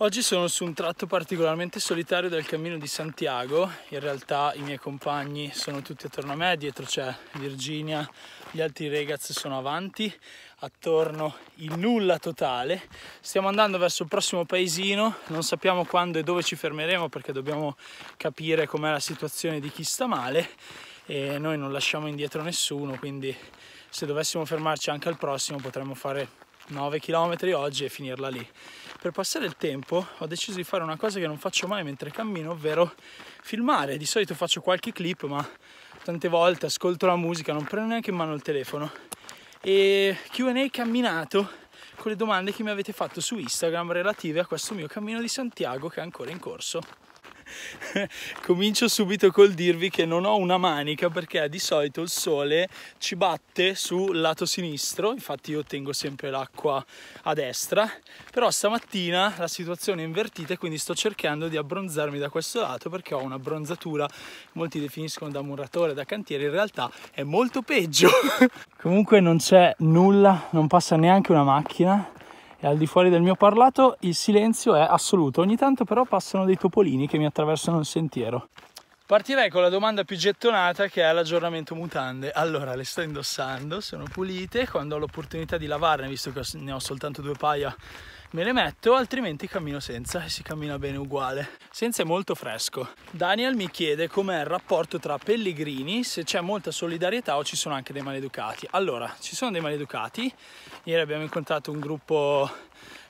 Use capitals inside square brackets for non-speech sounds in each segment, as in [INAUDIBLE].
Oggi sono su un tratto particolarmente solitario del cammino di Santiago, in realtà i miei compagni sono tutti attorno a me, dietro c'è Virginia, gli altri ragazzi sono avanti, attorno il nulla totale. Stiamo andando verso il prossimo paesino, non sappiamo quando e dove ci fermeremo perché dobbiamo capire com'è la situazione di chi sta male e noi non lasciamo indietro nessuno, quindi se dovessimo fermarci anche al prossimo potremmo fare 9 km oggi e finirla lì. Per passare il tempo ho deciso di fare una cosa che non faccio mai mentre cammino, ovvero filmare. Di solito faccio qualche clip, ma tante volte ascolto la musica, non prendo neanche in mano il telefono. E QA camminato con le domande che mi avete fatto su Instagram relative a questo mio cammino di Santiago che è ancora in corso. [LAUGHS] comincio subito col dirvi che non ho una manica perché di solito il sole ci batte sul lato sinistro, infatti io tengo sempre l'acqua a destra, però stamattina la situazione è invertita e quindi sto cercando di abbronzarmi da questo lato perché ho un'abbronzatura molti definiscono da muratore, da cantiere, in realtà è molto peggio. [LAUGHS] Comunque non c'è nulla, non passa neanche una macchina e al di fuori del mio parlato il silenzio è assoluto. Ogni tanto però passano dei topolini che mi attraversano il sentiero. Partirei con la domanda più gettonata che è l'aggiornamento mutande. Allora, le sto indossando, sono pulite, quando ho l'opportunità di lavarne, visto che ne ho soltanto due paia me le metto altrimenti cammino senza e si cammina bene uguale senza è molto fresco Daniel mi chiede com'è il rapporto tra pellegrini se c'è molta solidarietà o ci sono anche dei maleducati allora ci sono dei maleducati ieri abbiamo incontrato un gruppo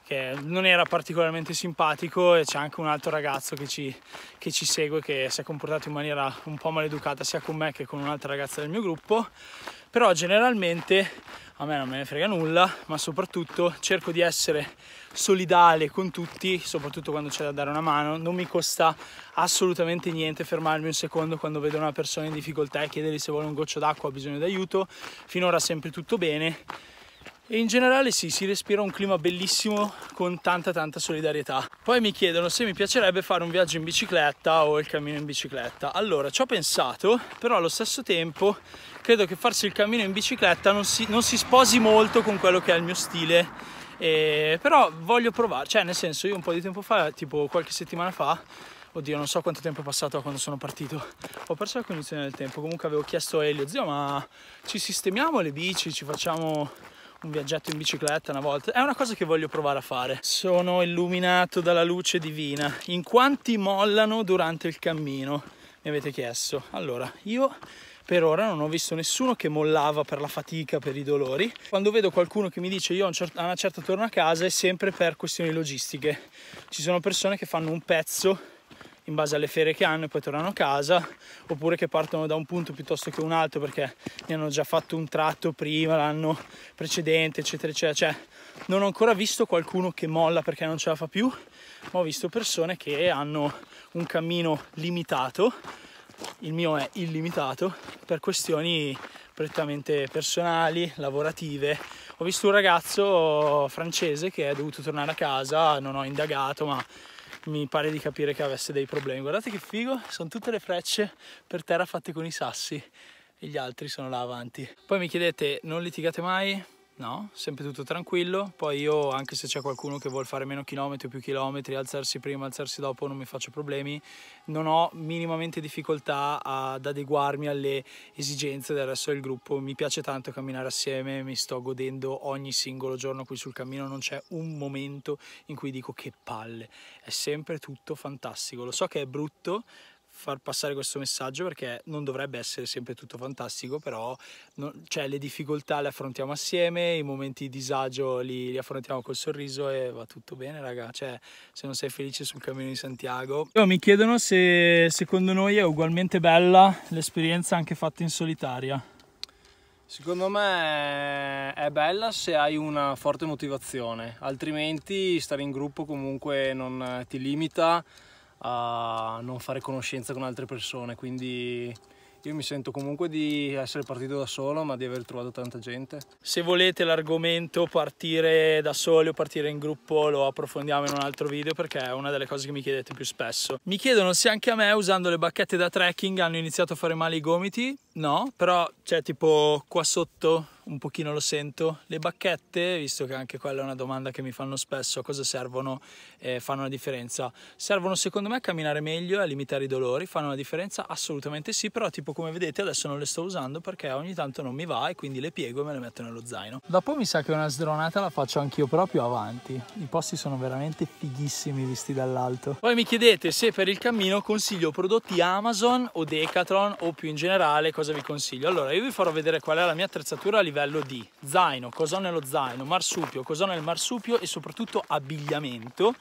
che non era particolarmente simpatico e c'è anche un altro ragazzo che ci, che ci segue che si è comportato in maniera un po' maleducata sia con me che con un'altra ragazza del mio gruppo però generalmente a me non me ne frega nulla ma soprattutto cerco di essere solidale con tutti soprattutto quando c'è da dare una mano non mi costa assolutamente niente fermarmi un secondo quando vedo una persona in difficoltà e chiedergli se vuole un goccio d'acqua o ha bisogno d'aiuto finora sempre tutto bene e in generale sì, si respira un clima bellissimo con tanta tanta solidarietà. Poi mi chiedono se mi piacerebbe fare un viaggio in bicicletta o il cammino in bicicletta. Allora, ci ho pensato, però allo stesso tempo credo che farsi il cammino in bicicletta non si, non si sposi molto con quello che è il mio stile. E, però voglio provare, cioè nel senso io un po' di tempo fa, tipo qualche settimana fa, Oddio, non so quanto tempo è passato da quando sono partito. Ho perso la cognizione del tempo. Comunque avevo chiesto a Elio, zio, ma ci sistemiamo le bici, ci facciamo un viaggetto in bicicletta una volta. È una cosa che voglio provare a fare. Sono illuminato dalla luce divina. In quanti mollano durante il cammino? Mi avete chiesto. Allora, io per ora non ho visto nessuno che mollava per la fatica, per i dolori. Quando vedo qualcuno che mi dice io a una certa torno a casa è sempre per questioni logistiche. Ci sono persone che fanno un pezzo in base alle ferie che hanno e poi tornano a casa, oppure che partono da un punto piuttosto che un altro perché ne hanno già fatto un tratto prima, l'anno precedente, eccetera, eccetera. Cioè, non ho ancora visto qualcuno che molla perché non ce la fa più, ma ho visto persone che hanno un cammino limitato, il mio è illimitato, per questioni prettamente personali, lavorative. Ho visto un ragazzo francese che è dovuto tornare a casa, non ho indagato, ma mi pare di capire che avesse dei problemi. Guardate che figo, sono tutte le frecce per terra fatte con i sassi e gli altri sono là avanti. Poi mi chiedete, non litigate mai? no? Sempre tutto tranquillo, poi io anche se c'è qualcuno che vuole fare meno chilometri o più chilometri, alzarsi prima, alzarsi dopo, non mi faccio problemi, non ho minimamente difficoltà ad adeguarmi alle esigenze del resto del gruppo, mi piace tanto camminare assieme, mi sto godendo ogni singolo giorno qui sul cammino, non c'è un momento in cui dico che palle, è sempre tutto fantastico, lo so che è brutto, far passare questo messaggio perché non dovrebbe essere sempre tutto fantastico, però non, cioè, le difficoltà le affrontiamo assieme, i momenti di disagio li, li, affrontiamo col sorriso e va tutto bene, raga. Cioè, se non sei felice sul cammino di Santiago. Io mi chiedono se secondo noi è ugualmente bella l'esperienza anche fatta in solitaria. Secondo me è bella se hai una forte motivazione, altrimenti stare in gruppo comunque non ti limita a non fare conoscenza con altre persone, quindi io mi sento comunque di essere partito da solo ma di aver trovato tanta gente. Se volete l'argomento partire da soli o partire in gruppo lo approfondiamo in un altro video perché è una delle cose che mi chiedete più spesso. Mi chiedono se anche a me usando le bacchette da trekking hanno iniziato a fare male i gomiti, no, però c'è tipo qua sotto un pochino lo sento. Le bacchette, visto che anche quella è una domanda che mi fanno spesso, a cosa servono, eh, fanno una differenza. Servono secondo me a camminare meglio e a limitare i dolori, fanno una differenza? Assolutamente sì, però tipo come vedete adesso non le sto usando perché ogni tanto non mi va e quindi le piego e me le metto nello zaino. Dopo mi sa che una sdronata la faccio anch'io proprio avanti, i posti sono veramente fighissimi visti dall'alto. Poi mi chiedete se per il cammino consiglio prodotti Amazon o Decathlon o più in generale cosa vi consiglio. Allora io vi farò vedere qual è la mia attrezzatura a livello livello di zaino, cosa ho nello zaino, marsupio, cos'ho nel marsupio e soprattutto abbigliamento.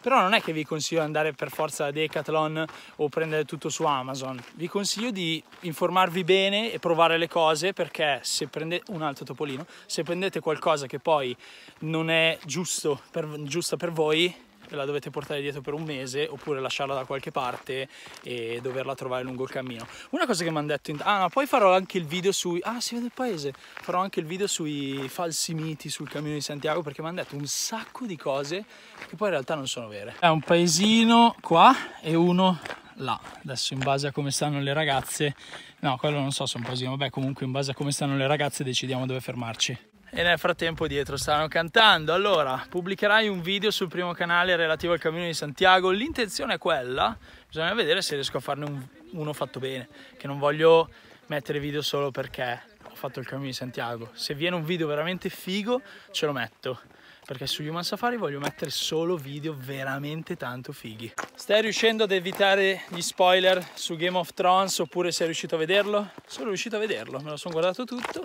Però non è che vi consiglio di andare per forza a Decathlon o prendere tutto su Amazon. Vi consiglio di informarvi bene e provare le cose perché se prendete un altro topolino, se prendete qualcosa che poi non è giusto per, giusta per voi, la dovete portare dietro per un mese oppure lasciarla da qualche parte e doverla trovare lungo il cammino. Una cosa che mi hanno detto, in... ah, no, poi farò anche il video sui, ah, si vede il paese, farò anche il video sui falsi miti sul cammino di Santiago perché mi hanno detto un sacco di cose che poi in realtà non sono vere. È un paesino qua e uno là. Adesso in base a come stanno le ragazze, no, quello non so se è un paesino, vabbè comunque in base a come stanno le ragazze decidiamo dove fermarci e nel frattempo dietro stanno cantando. Allora, pubblicherai un video sul primo canale relativo al Cammino di Santiago. L'intenzione è quella, bisogna vedere se riesco a farne un, uno fatto bene, che non voglio mettere video solo perché ho fatto il Cammino di Santiago. Se viene un video veramente figo, ce lo metto perché su Human Safari voglio mettere solo video veramente tanto fighi. Stai riuscendo ad evitare gli spoiler su Game of Thrones oppure sei riuscito a vederlo? Sono riuscito a vederlo, me lo sono guardato tutto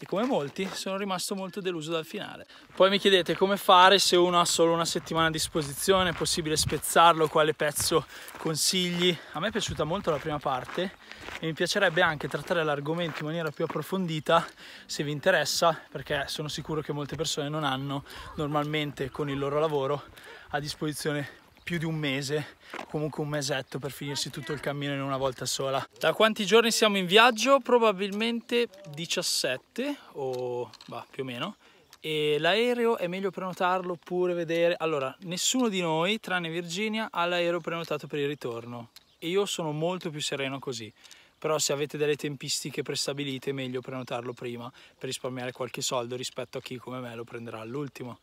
e come molti sono rimasto molto deluso dal finale. Poi mi chiedete come fare se uno ha solo una settimana a disposizione, è possibile spezzarlo, quale pezzo consigli. A me è piaciuta molto la prima parte e mi piacerebbe anche trattare l'argomento in maniera più approfondita se vi interessa perché sono sicuro che molte persone non hanno normalmente con il loro lavoro a disposizione più di un mese, comunque un mesetto per finirsi tutto il cammino in una volta sola. Da quanti giorni siamo in viaggio? Probabilmente 17 o bah, più o meno e l'aereo è meglio prenotarlo oppure vedere. Allora, nessuno di noi, tranne Virginia, ha l'aereo prenotato per il ritorno e io sono molto più sereno così però se avete delle tempistiche prestabilite è meglio prenotarlo prima per risparmiare qualche soldo rispetto a chi come me lo prenderà all'ultimo.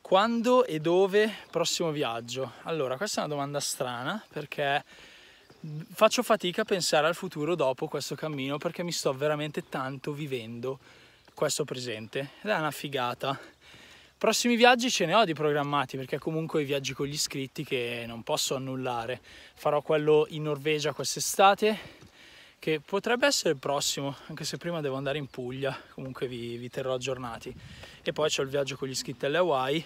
Quando e dove prossimo viaggio? Allora, questa è una domanda strana perché faccio fatica a pensare al futuro dopo questo cammino perché mi sto veramente tanto vivendo questo presente ed è una figata. Prossimi viaggi ce ne ho di programmati perché comunque i viaggi con gli iscritti che non posso annullare. Farò quello in Norvegia quest'estate, che potrebbe essere il prossimo, anche se prima devo andare in Puglia, comunque vi, vi terrò aggiornati. E poi c'è il viaggio con gli iscritti alle Hawaii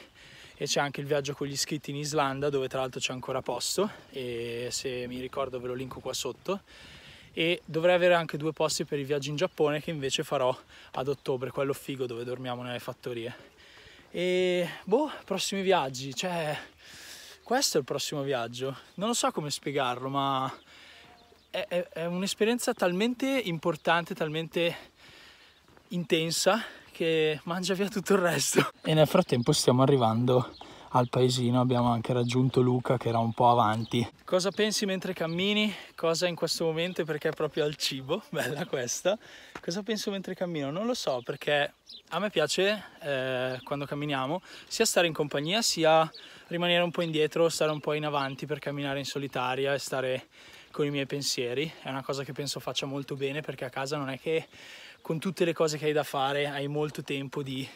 e c'è anche il viaggio con gli iscritti in Islanda dove tra l'altro c'è ancora posto e se mi ricordo ve lo linko qua sotto e dovrei avere anche due posti per i viaggi in Giappone che invece farò ad ottobre, quello figo dove dormiamo nelle fattorie. E boh, prossimi viaggi, cioè questo è il prossimo viaggio. Non lo so come spiegarlo, ma è, è, è un'esperienza talmente importante, talmente intensa che mangia via tutto il resto. E nel frattempo stiamo arrivando al paesino, abbiamo anche raggiunto Luca che era un po' avanti. Cosa pensi mentre cammini? Cosa in questo momento, perché è proprio al cibo, [LAUGHS] bella questa. Cosa penso mentre cammino? Non lo so perché a me piace eh, quando camminiamo sia stare in compagnia sia rimanere un po' indietro, stare un po' in avanti per camminare in solitaria e stare con i miei pensieri, è una cosa che penso faccia molto bene perché a casa non è che con tutte le cose che hai da fare hai molto tempo di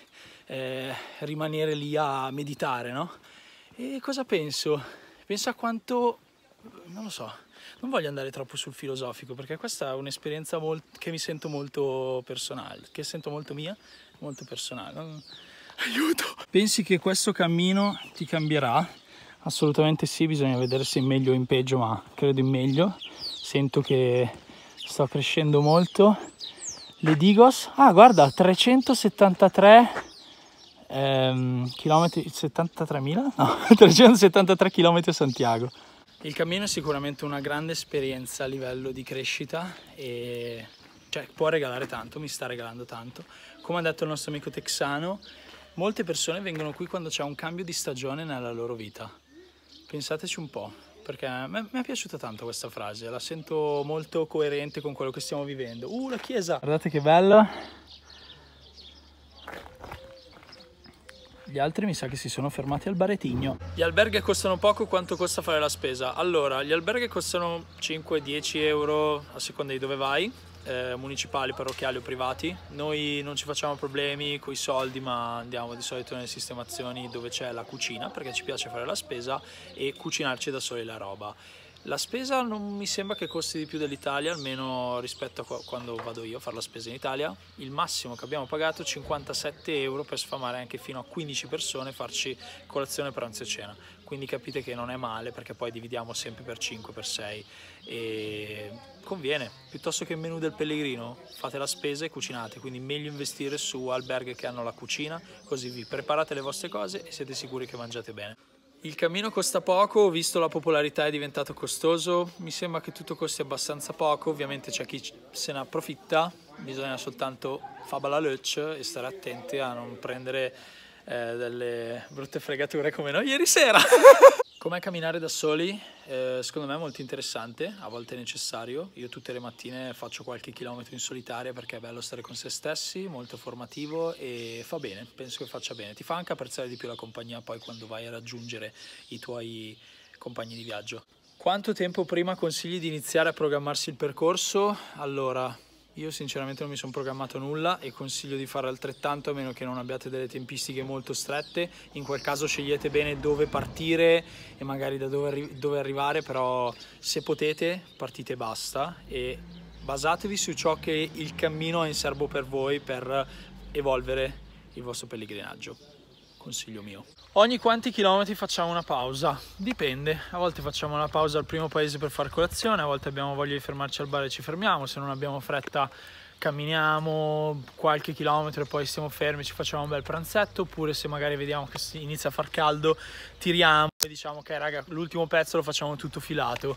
eh, rimanere lì a meditare, no? E cosa penso? Penso a quanto, non lo so, non voglio andare troppo sul filosofico perché questa è un'esperienza molt- che mi sento molto personale, che sento molto mia, molto personale. [LAUGHS] Aiuto! Pensi che questo cammino ti cambierà? assolutamente sì bisogna vedere se in meglio o in peggio ma credo in meglio sento che sta crescendo molto le digos ah guarda 373 ehm, chilometri 73.000 no 373 [LAUGHS] km Santiago il cammino è sicuramente una grande esperienza a livello di crescita e cioè, può regalare tanto, mi sta regalando tanto. Come ha detto il nostro amico texano, molte persone vengono qui quando c'è un cambio di stagione nella loro vita. Pensateci un po', perché mi è piaciuta tanto questa frase, la sento molto coerente con quello che stiamo vivendo. Uh, la chiesa! Guardate che bella! Gli altri mi sa che si sono fermati al baretigno. Gli alberghi costano poco, quanto costa fare la spesa? Allora, gli alberghi costano 5-10 euro a seconda di dove vai, eh, municipali, parrocchiali o privati. Noi non ci facciamo problemi con i soldi, ma andiamo di solito nelle sistemazioni dove c'è la cucina perché ci piace fare la spesa e cucinarci da soli la roba. La spesa non mi sembra che costi di più dell'Italia, almeno rispetto a quando vado io a fare la spesa in Italia. Il massimo che abbiamo pagato è 57 euro per sfamare anche fino a 15 persone e farci colazione, pranzo e cena. Quindi capite che non è male perché poi dividiamo sempre per 5, per 6 e conviene. Piuttosto che il menù del pellegrino fate la spesa e cucinate, quindi meglio investire su alberghi che hanno la cucina, così vi preparate le vostre cose e siete sicuri che mangiate bene. Il cammino costa poco, visto la popolarità è diventato costoso, mi sembra che tutto costi abbastanza poco, ovviamente c'è chi se ne approfitta, bisogna soltanto fare la lecce e stare attenti a non prendere eh, delle brutte fregature come noi ieri sera. [LAUGHS] Com'è camminare da soli? Eh, secondo me è molto interessante, a volte è necessario. Io tutte le mattine faccio qualche chilometro in solitaria perché è bello stare con se stessi, molto formativo e fa bene, penso che faccia bene. Ti fa anche apprezzare di più la compagnia poi quando vai a raggiungere i tuoi compagni di viaggio. Quanto tempo prima consigli di iniziare a programmarsi il percorso? Allora, io sinceramente non mi sono programmato nulla e consiglio di fare altrettanto a meno che non abbiate delle tempistiche molto strette. In quel caso scegliete bene dove partire e magari da dove, arri dove arrivare, però se potete partite e basta e basatevi su ciò che il cammino ha in serbo per voi per evolvere il vostro pellegrinaggio consiglio mio. Ogni quanti chilometri facciamo una pausa? Dipende, a volte facciamo una pausa al primo paese per far colazione, a volte abbiamo voglia di fermarci al bar e ci fermiamo, se non abbiamo fretta camminiamo qualche chilometro e poi stiamo fermi, e ci facciamo un bel pranzetto, oppure se magari vediamo che inizia a far caldo, tiriamo e diciamo ok okay, raga, l'ultimo pezzo lo facciamo tutto filato.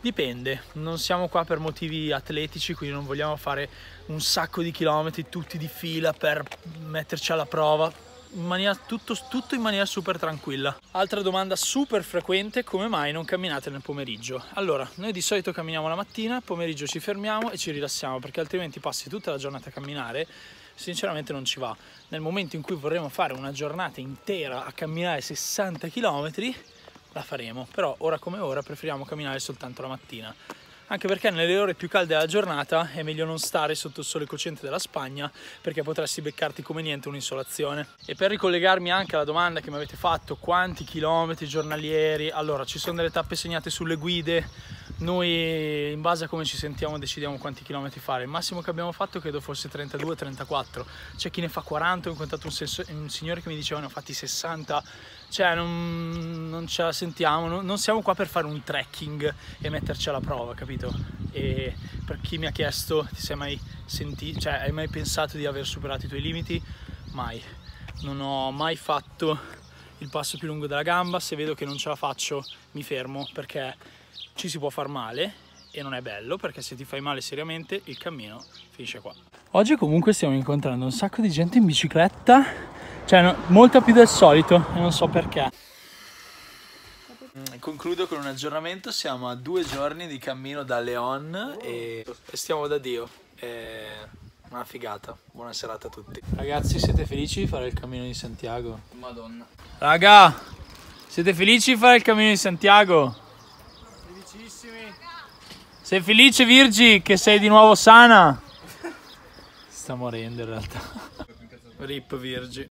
Dipende, non siamo qua per motivi atletici, quindi non vogliamo fare un sacco di chilometri tutti di fila per metterci alla prova, in maniera, tutto, tutto in maniera super tranquilla. Altra domanda super frequente, come mai non camminate nel pomeriggio? Allora, noi di solito camminiamo la mattina, pomeriggio ci fermiamo e ci rilassiamo perché altrimenti passi tutta la giornata a camminare sinceramente non ci va. Nel momento in cui vorremmo fare una giornata intera a camminare 60 km, la faremo, però ora come ora preferiamo camminare soltanto la mattina anche perché nelle ore più calde della giornata è meglio non stare sotto il sole cocente della Spagna perché potresti beccarti come niente un'insolazione. E per ricollegarmi anche alla domanda che mi avete fatto, quanti chilometri giornalieri? Allora, ci sono delle tappe segnate sulle guide, noi in base a come ci sentiamo decidiamo quanti chilometri fare. Il massimo che abbiamo fatto credo fosse 32-34, c'è chi ne fa 40, ho incontrato un, senso, un signore che mi diceva ne ho fatti 60 cioè non, non ce la sentiamo, non, non, siamo qua per fare un trekking e metterci alla prova, capito? E per chi mi ha chiesto ti sei mai sentito, cioè hai mai pensato di aver superato i tuoi limiti? Mai, non ho mai fatto il passo più lungo della gamba, se vedo che non ce la faccio mi fermo perché ci si può far male e non è bello perché se ti fai male seriamente il cammino finisce qua. Oggi comunque stiamo incontrando un sacco di gente in bicicletta cioè no, molto più del solito e non so perché. Mm, concludo con un aggiornamento, siamo a due giorni di cammino da Leon e stiamo da Dio. E... Una figata, buona serata a tutti. Ragazzi, siete felici di fare il cammino di Santiago? Madonna. Raga, siete felici di fare il cammino di Santiago? Felicissimi. Sei felice Virgi che sei di nuovo sana? Sta morendo in realtà. Rip Virgi.